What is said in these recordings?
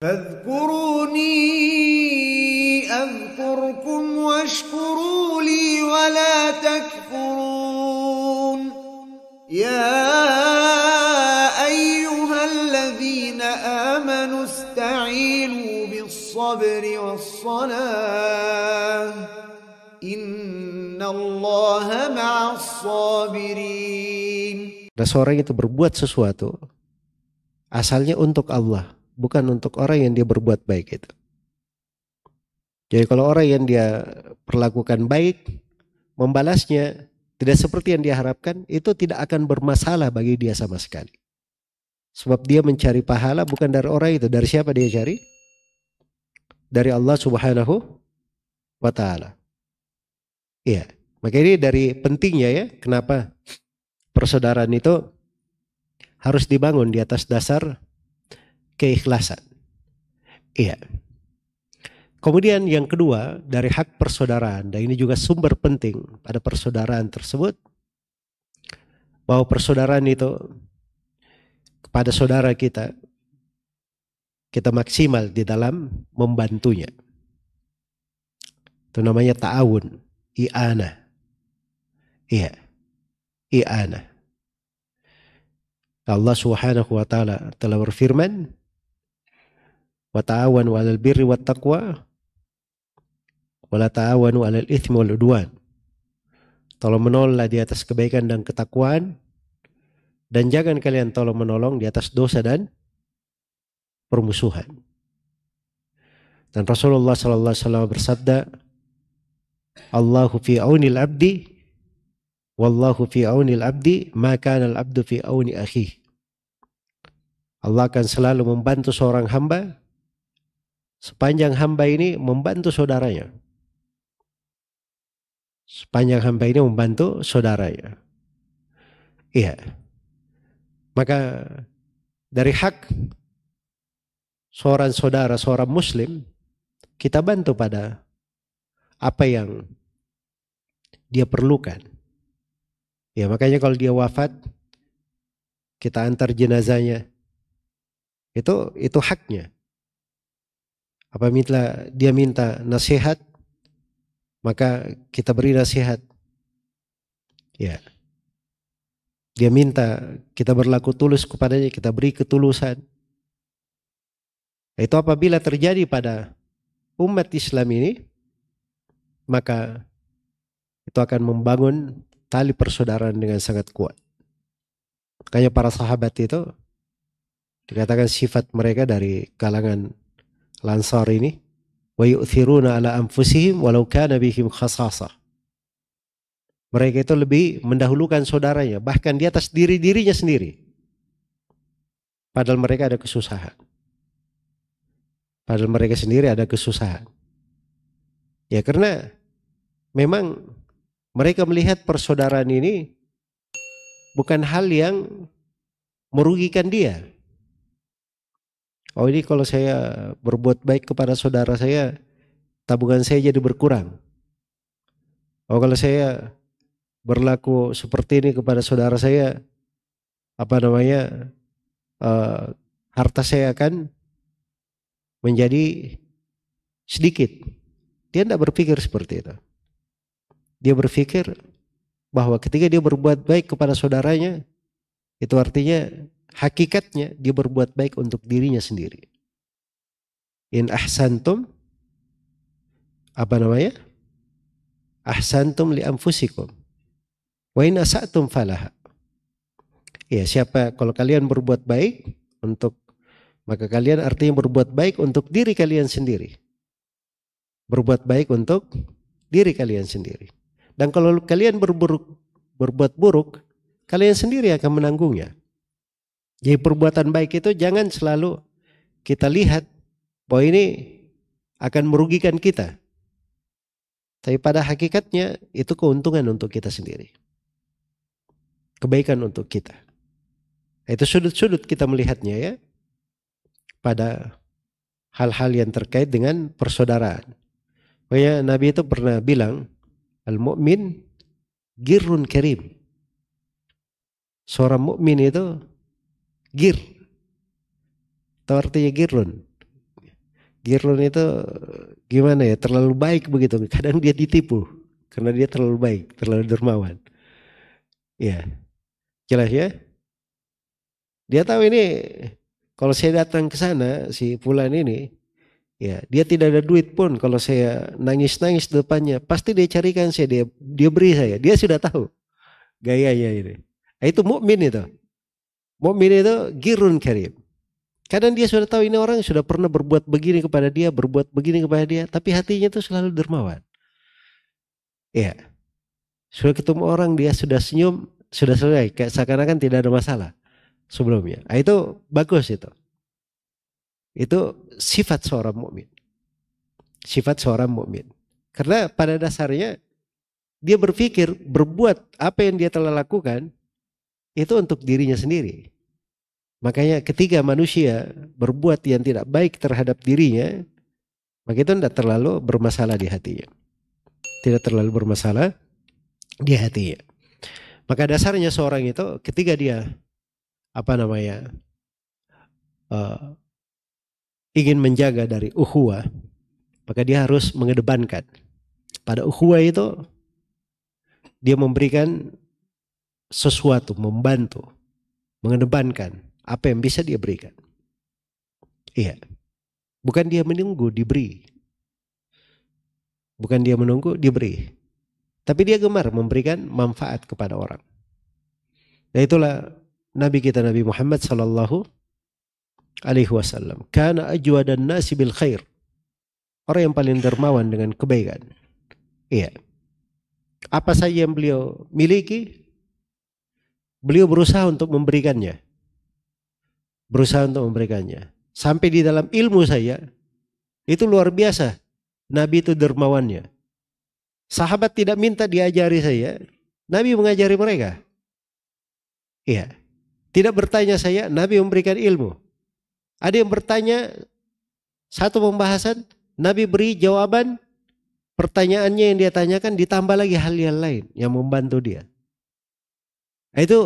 فاذكروني أذكركم واشكروا لي ولا تكفرون يا أيها الذين آمنوا استعينوا بالصبر والصلاة إن الله مع الصابرين Dan seorang itu berbuat sesuatu asalnya untuk Allah bukan untuk orang yang dia berbuat baik itu. Jadi kalau orang yang dia perlakukan baik, membalasnya tidak seperti yang dia harapkan, itu tidak akan bermasalah bagi dia sama sekali. Sebab dia mencari pahala bukan dari orang itu. Dari siapa dia cari? Dari Allah subhanahu wa ta'ala. Iya. Makanya ini dari pentingnya ya. Kenapa persaudaraan itu harus dibangun di atas dasar keikhlasan. Iya. Kemudian yang kedua dari hak persaudaraan dan ini juga sumber penting pada persaudaraan tersebut bahwa persaudaraan itu kepada saudara kita kita maksimal di dalam membantunya. Itu namanya ta'awun, i'ana. Iya. I'ana. Allah Subhanahu wa taala telah berfirman, wa ta'awanu 'alal birri wat taqwa wa la ta'awanu 'alal itsmi wal udwan. Tolong menolonglah di atas kebaikan dan ketakwaan dan jangan kalian tolong menolong di atas dosa dan permusuhan. Dan Rasulullah sallallahu alaihi wasallam bersabda, Allahu fi aunil abdi wallahu fi aunil abdi maka al abdu fi auni akhi. Allah akan selalu membantu seorang hamba sepanjang hamba ini membantu saudaranya. Sepanjang hamba ini membantu saudaranya. Iya. Maka dari hak seorang saudara, seorang muslim, kita bantu pada apa yang dia perlukan. Ya makanya kalau dia wafat, kita antar jenazahnya. Itu itu haknya apabila dia minta nasihat maka kita beri nasihat ya dia minta kita berlaku tulus kepadanya kita beri ketulusan itu apabila terjadi pada umat Islam ini maka itu akan membangun tali persaudaraan dengan sangat kuat kayak para sahabat itu dikatakan sifat mereka dari kalangan Lansar ini wa yu'thiruna ala anfusihim walau kana bihim khasasah mereka itu lebih mendahulukan saudaranya, bahkan di atas diri-dirinya sendiri. Padahal mereka ada kesusahan. Padahal mereka sendiri ada kesusahan. Ya karena memang mereka melihat persaudaraan ini bukan hal yang merugikan dia oh ini kalau saya berbuat baik kepada saudara saya tabungan saya jadi berkurang oh kalau saya berlaku seperti ini kepada saudara saya apa namanya uh, harta saya akan menjadi sedikit dia tidak berpikir seperti itu dia berpikir bahwa ketika dia berbuat baik kepada saudaranya itu artinya hakikatnya dia berbuat baik untuk dirinya sendiri. In ahsantum apa namanya? Ahsantum li anfusikum. Wa in asatum falaha. Ya, siapa kalau kalian berbuat baik untuk maka kalian artinya berbuat baik untuk diri kalian sendiri. Berbuat baik untuk diri kalian sendiri. Dan kalau kalian berburuk, berbuat buruk, kalian sendiri akan menanggungnya. Jadi perbuatan baik itu jangan selalu kita lihat bahwa ini akan merugikan kita. Tapi pada hakikatnya itu keuntungan untuk kita sendiri. Kebaikan untuk kita. Itu sudut-sudut kita melihatnya ya. Pada hal-hal yang terkait dengan persaudaraan. Makanya Nabi itu pernah bilang, Al-mu'min girun kerim. Seorang mukmin itu Gir. Tahu artinya girun? Girun itu gimana ya? Terlalu baik begitu. Kadang dia ditipu karena dia terlalu baik, terlalu dermawan. Ya. Jelas ya? Dia tahu ini kalau saya datang ke sana si Fulan ini ya dia tidak ada duit pun kalau saya nangis-nangis depannya pasti dia carikan saya dia dia beri saya dia sudah tahu gayanya ini nah, itu mukmin itu Mukmin itu girun karim. Kadang dia sudah tahu ini orang sudah pernah berbuat begini kepada dia, berbuat begini kepada dia, tapi hatinya itu selalu dermawan. Iya, Sudah ketemu orang dia sudah senyum, sudah selesai, kayak seakan-akan tidak ada masalah sebelumnya. Nah, itu bagus itu. Itu sifat seorang mukmin. Sifat seorang mukmin. Karena pada dasarnya dia berpikir berbuat apa yang dia telah lakukan itu untuk dirinya sendiri. Makanya ketika manusia berbuat yang tidak baik terhadap dirinya, maka itu tidak terlalu bermasalah di hatinya. Tidak terlalu bermasalah di hatinya. Maka dasarnya seorang itu ketika dia apa namanya uh, ingin menjaga dari uhuwa, maka dia harus mengedepankan. Pada uhuwa itu dia memberikan sesuatu, membantu, mengedepankan apa yang bisa dia berikan. Iya. Bukan dia menunggu, diberi. Bukan dia menunggu, diberi. Tapi dia gemar memberikan manfaat kepada orang. Nah itulah Nabi kita Nabi Muhammad sallallahu alaihi wasallam. Kana ajwadan nasi bil khair. Orang yang paling dermawan dengan kebaikan. Iya. Apa saja yang beliau miliki Beliau berusaha untuk memberikannya. Berusaha untuk memberikannya. Sampai di dalam ilmu saya, itu luar biasa. Nabi itu dermawannya. Sahabat tidak minta diajari saya. Nabi mengajari mereka. Iya. Tidak bertanya saya, Nabi memberikan ilmu. Ada yang bertanya satu pembahasan, Nabi beri jawaban, pertanyaannya yang dia tanyakan ditambah lagi hal yang lain yang membantu dia. Nah, itu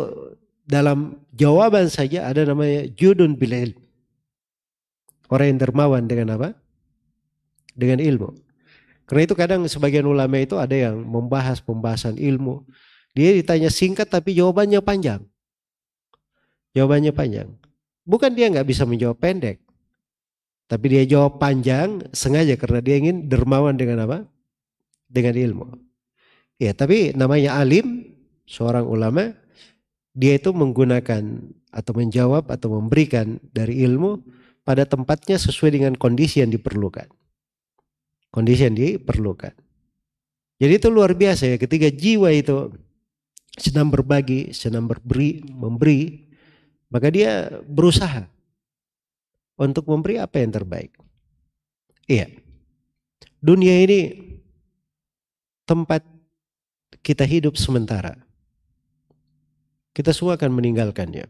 dalam jawaban saja ada namanya judun bila ilm. Orang yang dermawan dengan apa? Dengan ilmu. Karena itu kadang sebagian ulama itu ada yang membahas pembahasan ilmu. Dia ditanya singkat tapi jawabannya panjang. Jawabannya panjang. Bukan dia nggak bisa menjawab pendek. Tapi dia jawab panjang sengaja karena dia ingin dermawan dengan apa? Dengan ilmu. Ya tapi namanya alim, seorang ulama dia itu menggunakan atau menjawab atau memberikan dari ilmu pada tempatnya sesuai dengan kondisi yang diperlukan. Kondisi yang diperlukan. Jadi itu luar biasa ya ketika jiwa itu senang berbagi, senang berberi, memberi, maka dia berusaha untuk memberi apa yang terbaik. Iya. Dunia ini tempat kita hidup sementara kita semua akan meninggalkannya.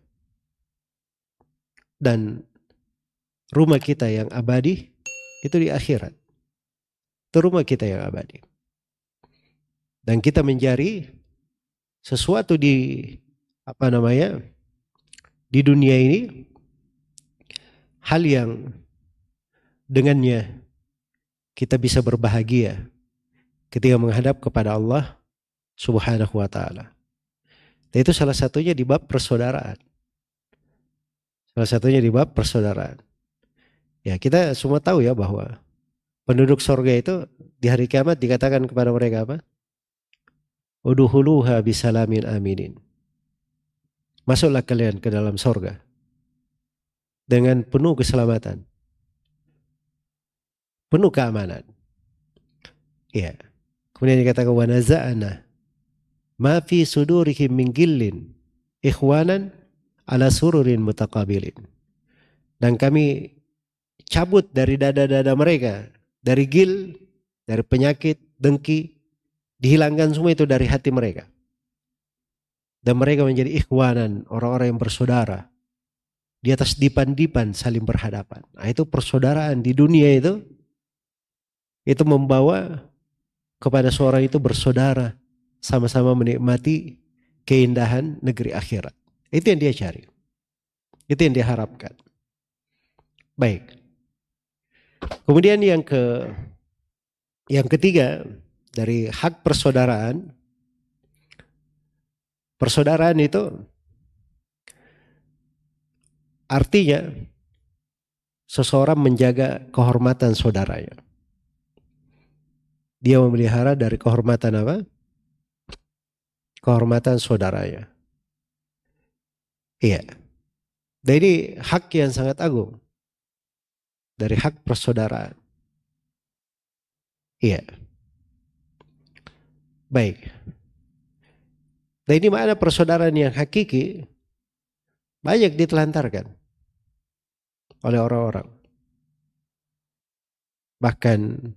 Dan rumah kita yang abadi itu di akhirat. Itu rumah kita yang abadi. Dan kita mencari sesuatu di apa namanya? di dunia ini hal yang dengannya kita bisa berbahagia ketika menghadap kepada Allah Subhanahu wa taala. Dan itu salah satunya di bab persaudaraan. Salah satunya di bab persaudaraan. Ya kita semua tahu ya bahwa penduduk sorga itu di hari kiamat dikatakan kepada mereka apa? Uduhuluha bisalamin aminin. Masuklah kalian ke dalam sorga. Dengan penuh keselamatan. Penuh keamanan. Ya. Kemudian dikatakan wanaza'ana ma fi sudurihim min gillin ikhwanan ala sururin mutaqabilin. Dan kami cabut dari dada-dada mereka, dari gil, dari penyakit, dengki, dihilangkan semua itu dari hati mereka. Dan mereka menjadi ikhwanan, orang-orang yang bersaudara. Di atas dipan-dipan saling berhadapan. Nah itu persaudaraan di dunia itu, itu membawa kepada seorang itu bersaudara sama-sama menikmati keindahan negeri akhirat. Itu yang dia cari. Itu yang dia harapkan. Baik. Kemudian yang ke yang ketiga dari hak persaudaraan persaudaraan itu artinya seseorang menjaga kehormatan saudaranya. Dia memelihara dari kehormatan apa? kehormatan saudaranya. Iya. Dan ini hak yang sangat agung. Dari hak persaudaraan. Iya. Baik. Dan ini mana persaudaraan yang hakiki banyak ditelantarkan oleh orang-orang. Bahkan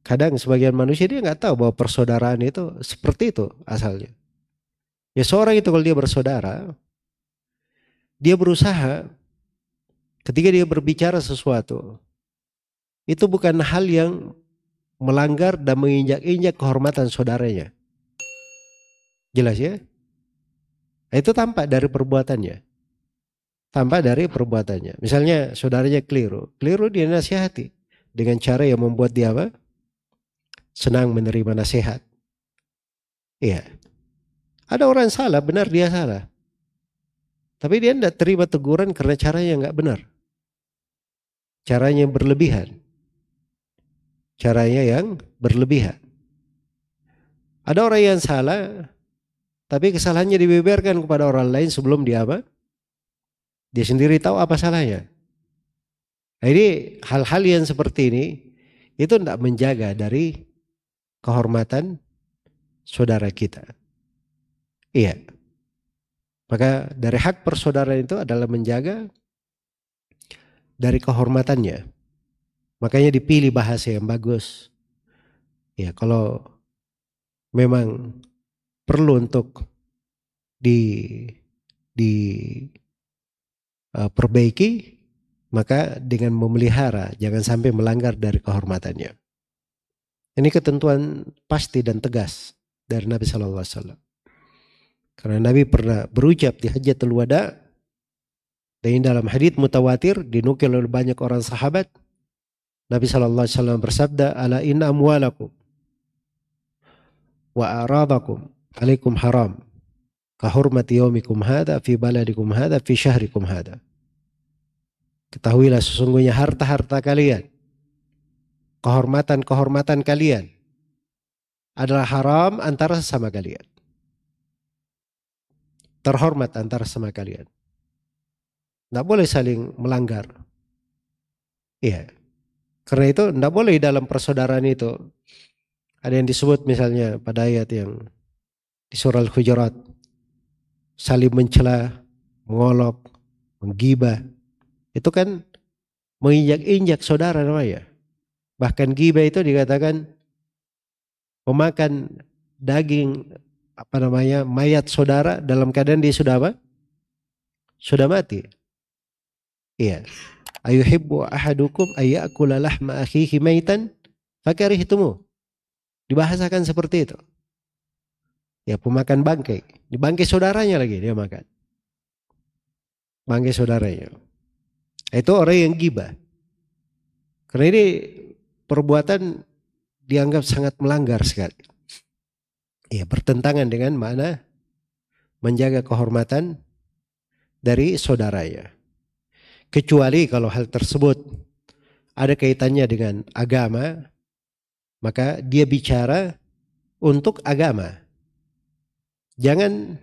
kadang sebagian manusia dia nggak tahu bahwa persaudaraan itu seperti itu asalnya. Ya seorang itu kalau dia bersaudara, dia berusaha ketika dia berbicara sesuatu, itu bukan hal yang melanggar dan menginjak-injak kehormatan saudaranya. Jelas ya? Nah, itu tampak dari perbuatannya. Tampak dari perbuatannya. Misalnya saudaranya keliru. Keliru dia nasihati. Dengan cara yang membuat dia apa? Senang menerima nasihat. Iya. Ada orang yang salah, benar dia salah. Tapi dia tidak terima teguran karena caranya nggak benar. Caranya berlebihan. Caranya yang berlebihan. Ada orang yang salah, tapi kesalahannya dibeberkan kepada orang lain sebelum dia apa? Dia sendiri tahu apa salahnya. Jadi nah, hal-hal yang seperti ini itu tidak menjaga dari kehormatan saudara kita. Iya. Maka dari hak persaudaraan itu adalah menjaga dari kehormatannya. Makanya dipilih bahasa yang bagus. Ya, kalau memang perlu untuk di di uh, perbaiki maka dengan memelihara jangan sampai melanggar dari kehormatannya. Ini ketentuan pasti dan tegas dari Nabi Shallallahu Alaihi Wasallam. Karena Nabi pernah berucap di Hajatul Wada dan dalam hadits mutawatir dinukil oleh banyak orang sahabat Nabi sallallahu alaihi wasallam bersabda ala inna amwalakum wa aradakum alaikum haram kahurmati hurmati yaumikum hada fi baladikum hada fi syahrikum hada ketahuilah sesungguhnya harta-harta kalian kehormatan-kehormatan kalian adalah haram antara sesama kalian terhormat antara sama kalian. Tidak boleh saling melanggar. Iya. Karena itu tidak boleh dalam persaudaraan itu. Ada yang disebut misalnya pada ayat yang di surah Al-Hujurat. Saling mencela, mengolok, menggibah. Itu kan menginjak-injak saudara namanya. Bahkan gibah itu dikatakan memakan daging apa namanya mayat saudara dalam keadaan dia sudah apa? Sudah mati. Iya. Ayuhibbu ahadukum ayyakula lahma akhihi maitan fakarihtumu. Dibahasakan seperti itu. Ya pemakan bangkai. Di bangkai saudaranya lagi dia makan. Bangkai saudaranya. Itu orang yang gibah. Karena ini perbuatan dianggap sangat melanggar sekali ya bertentangan dengan mana menjaga kehormatan dari saudaranya. Kecuali kalau hal tersebut ada kaitannya dengan agama, maka dia bicara untuk agama. Jangan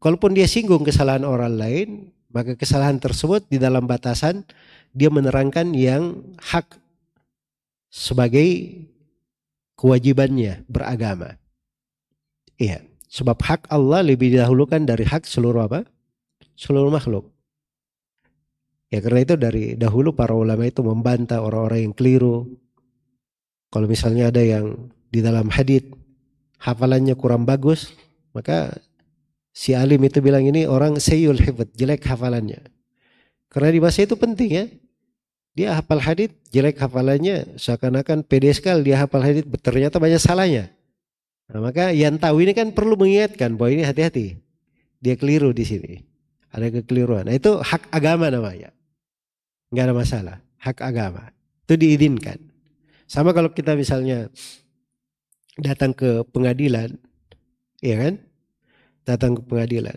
kalaupun dia singgung kesalahan orang lain, maka kesalahan tersebut di dalam batasan dia menerangkan yang hak sebagai kewajibannya beragama. Iya. Sebab hak Allah lebih didahulukan dari hak seluruh apa? Seluruh makhluk. Ya karena itu dari dahulu para ulama itu membantah orang-orang yang keliru. Kalau misalnya ada yang di dalam hadit hafalannya kurang bagus, maka si alim itu bilang ini orang seyul hebat, jelek hafalannya. Karena di masa itu penting ya. Dia hafal hadit jelek hafalannya, seakan-akan pede sekali dia hafal hadit, ternyata banyak salahnya. Nah, maka yang tahu ini kan perlu mengingatkan bahwa ini hati-hati. Dia keliru di sini. Ada kekeliruan. Nah, itu hak agama namanya. Enggak ada masalah. Hak agama. Itu diizinkan. Sama kalau kita misalnya datang ke pengadilan, ya kan? Datang ke pengadilan.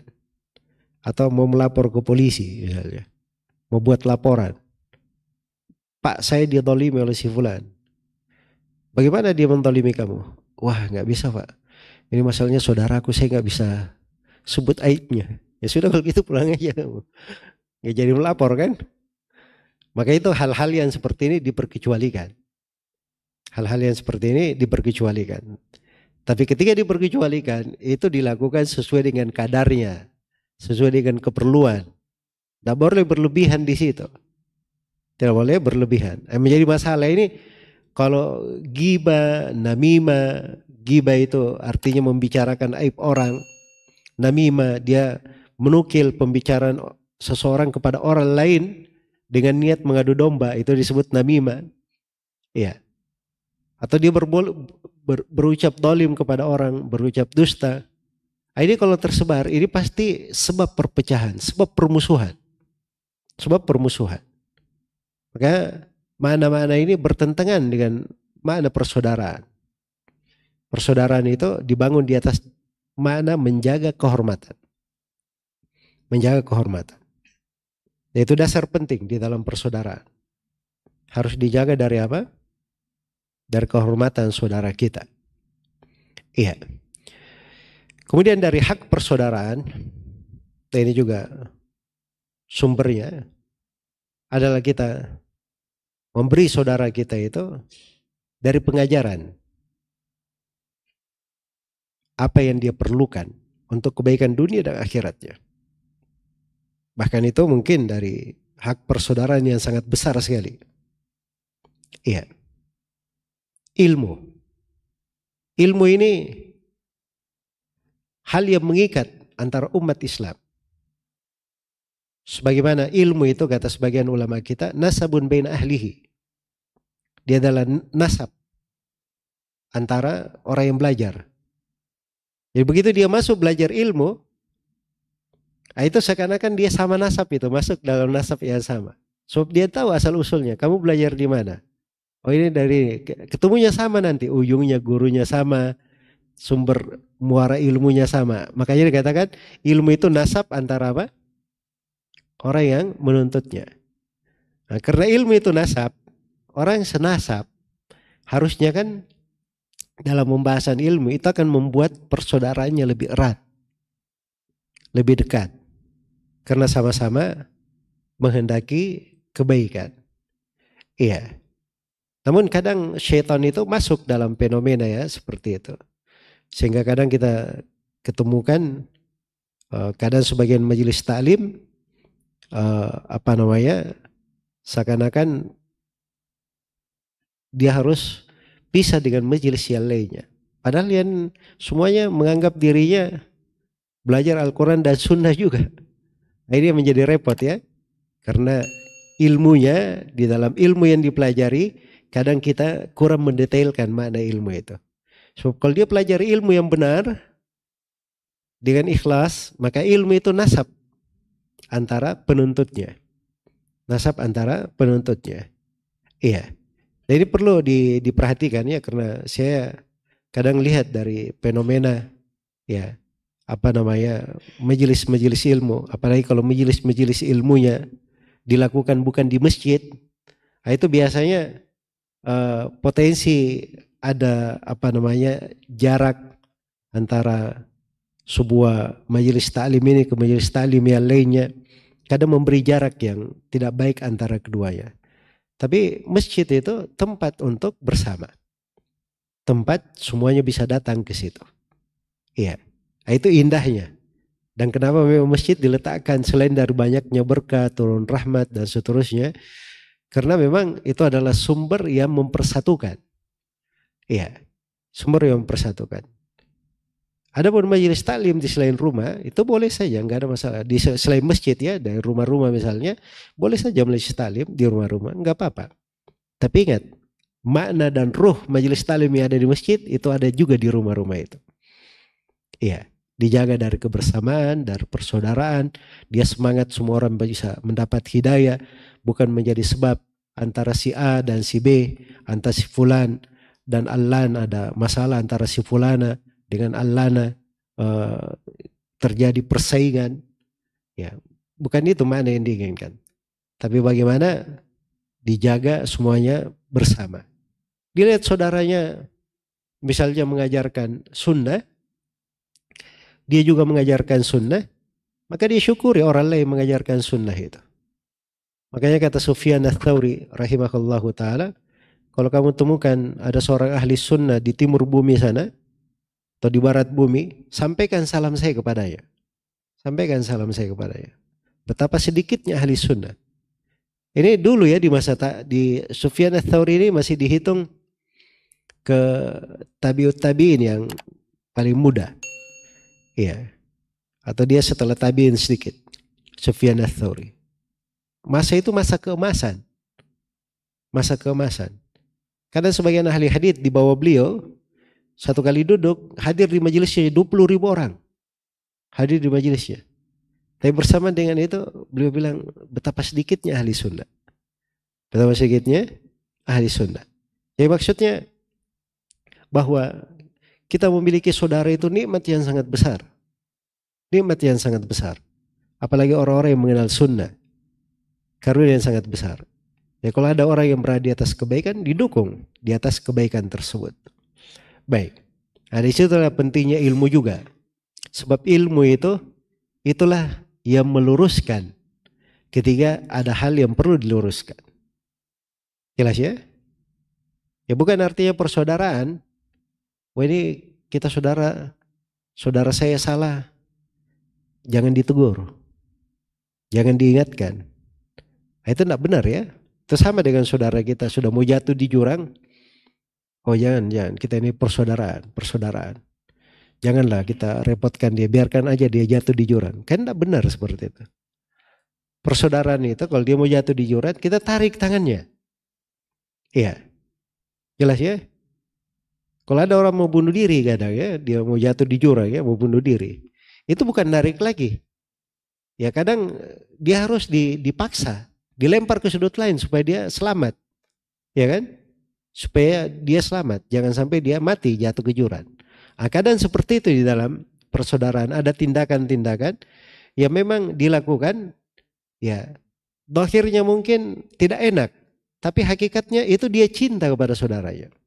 Atau mau melapor ke polisi misalnya. Mau buat laporan. Pak saya ditolimi oleh si Fulan. Bagaimana dia mentolimi kamu? wah nggak bisa pak ini masalahnya saudaraku saya nggak bisa sebut aibnya ya sudah kalau gitu pulang aja nggak ya jadi melapor kan maka itu hal-hal yang seperti ini diperkecualikan hal-hal yang seperti ini diperkecualikan tapi ketika diperkecualikan itu dilakukan sesuai dengan kadarnya sesuai dengan keperluan tidak boleh berlebihan di situ tidak boleh berlebihan yang menjadi masalah ini kalau giba, namima, giba itu artinya membicarakan aib orang. Namima dia menukil pembicaraan seseorang kepada orang lain dengan niat mengadu domba itu disebut namima. Iya. Atau dia berbol, ber, berucap dolim kepada orang, berucap dusta. Nah, ini kalau tersebar, ini pasti sebab perpecahan, sebab permusuhan. Sebab permusuhan. Maka Makna-makna ini bertentangan dengan makna persaudaraan. Persaudaraan itu dibangun di atas makna menjaga kehormatan. Menjaga kehormatan. itu dasar penting di dalam persaudaraan. Harus dijaga dari apa? Dari kehormatan saudara kita. Iya. Kemudian dari hak persaudaraan, ini juga sumbernya adalah kita memberi saudara kita itu dari pengajaran. Apa yang dia perlukan untuk kebaikan dunia dan akhiratnya. Bahkan itu mungkin dari hak persaudaraan yang sangat besar sekali. Iya. Ilmu. Ilmu ini hal yang mengikat antara umat Islam. Sebagaimana ilmu itu kata sebagian ulama kita nasabun bain ahlihi. Dia adalah nasab antara orang yang belajar. Jadi begitu dia masuk belajar ilmu, nah itu seakan-akan dia sama nasab itu, masuk dalam nasab yang sama. Sebab so, dia tahu asal usulnya. Kamu belajar di mana? Oh ini dari ketemunya sama nanti, ujungnya gurunya sama, sumber muara ilmunya sama. Makanya dikatakan ilmu itu nasab antara apa? orang yang menuntutnya. Nah, karena ilmu itu nasab, orang yang senasab harusnya kan dalam pembahasan ilmu itu akan membuat persaudaranya lebih erat, lebih dekat. Karena sama-sama menghendaki kebaikan. Iya. Namun kadang syaitan itu masuk dalam fenomena ya seperti itu. Sehingga kadang kita ketemukan eh, kadang sebagian majelis taklim uh, apa namanya seakan-akan dia harus pisah dengan majelis yang lainnya. Padahal yang semuanya menganggap dirinya belajar Al-Quran dan Sunnah juga. Akhirnya menjadi repot ya. Karena ilmunya, di dalam ilmu yang dipelajari, kadang kita kurang mendetailkan makna ilmu itu. So, kalau dia pelajari ilmu yang benar, dengan ikhlas, maka ilmu itu nasab antara penuntutnya. Nasab antara penuntutnya. Iya. Jadi nah, perlu di, diperhatikan ya karena saya kadang lihat dari fenomena ya apa namanya majelis-majelis ilmu apalagi kalau majelis-majelis ilmunya dilakukan bukan di masjid nah itu biasanya eh, potensi ada apa namanya jarak antara sebuah majelis taklim ini ke majelis taklim yang lainnya kadang memberi jarak yang tidak baik antara keduanya. Tapi masjid itu tempat untuk bersama. Tempat semuanya bisa datang ke situ. Iya, nah itu indahnya. Dan kenapa memang masjid diletakkan selain dari banyaknya berkat, turun rahmat dan seterusnya. Karena memang itu adalah sumber yang mempersatukan. Iya, sumber yang mempersatukan ada pun majelis taklim di selain rumah itu boleh saja, nggak ada masalah. Di selain masjid ya, dari rumah-rumah misalnya, boleh saja majelis taklim di rumah-rumah, nggak apa-apa. Tapi ingat, makna dan ruh majelis taklim yang ada di masjid itu ada juga di rumah-rumah itu. Iya, dijaga dari kebersamaan, dari persaudaraan. Dia semangat semua orang bisa mendapat hidayah, bukan menjadi sebab antara si A dan si B, antara si Fulan dan Alan ada masalah antara si Fulana dengan allana uh, eh, terjadi persaingan ya bukan itu mana yang diinginkan tapi bagaimana dijaga semuanya bersama dilihat saudaranya misalnya mengajarkan sunnah dia juga mengajarkan sunnah maka dia syukuri orang lain mengajarkan sunnah itu. Makanya kata Sufyan ats rahimahullahu taala, kalau kamu temukan ada seorang ahli sunnah di timur bumi sana, atau di barat bumi, sampaikan salam saya kepadanya. Sampaikan salam saya kepadanya. Betapa sedikitnya ahli sunnah. Ini dulu ya di masa ta, di Sufyan Tsauri ini masih dihitung ke tabiut tabiin yang paling muda. Iya. Atau dia setelah tabiin sedikit. Sufyan Thawri. Masa itu masa keemasan. Masa keemasan. Karena sebagian ahli hadith di bawah beliau satu kali duduk, hadir di majelisnya 20 ribu orang. Hadir di majelisnya. Tapi bersama dengan itu, beliau bilang betapa sedikitnya ahli sunnah. Betapa sedikitnya ahli sunnah. Jadi maksudnya bahwa kita memiliki saudara itu nikmat yang sangat besar. Nikmat yang sangat besar. Apalagi orang-orang yang mengenal sunnah. Karunia yang sangat besar. Ya kalau ada orang yang berada di atas kebaikan, didukung di atas kebaikan tersebut baik. Nah, di adalah pentingnya ilmu juga. Sebab ilmu itu itulah yang meluruskan ketika ada hal yang perlu diluruskan. Jelas ya? Ya bukan artinya persaudaraan. Wah ini kita saudara, saudara saya salah. Jangan ditegur. Jangan diingatkan. Nah, itu tidak benar ya. Itu sama dengan saudara kita sudah mau jatuh di jurang, Oh jangan, jangan. Kita ini persaudaraan, persaudaraan. Janganlah kita repotkan dia. Biarkan aja dia jatuh di jurang. Kan tidak benar seperti itu. Persaudaraan itu kalau dia mau jatuh di jurang, kita tarik tangannya. Iya. Jelas ya? Kalau ada orang mau bunuh diri kadang ya, dia mau jatuh di jurang ya, mau bunuh diri. Itu bukan narik lagi. Ya kadang dia harus dipaksa, dilempar ke sudut lain supaya dia selamat. Ya kan? supaya dia selamat, jangan sampai dia mati jatuh ke jurang. Nah, keadaan seperti itu di dalam persaudaraan ada tindakan-tindakan yang memang dilakukan ya dohirnya mungkin tidak enak, tapi hakikatnya itu dia cinta kepada saudaranya.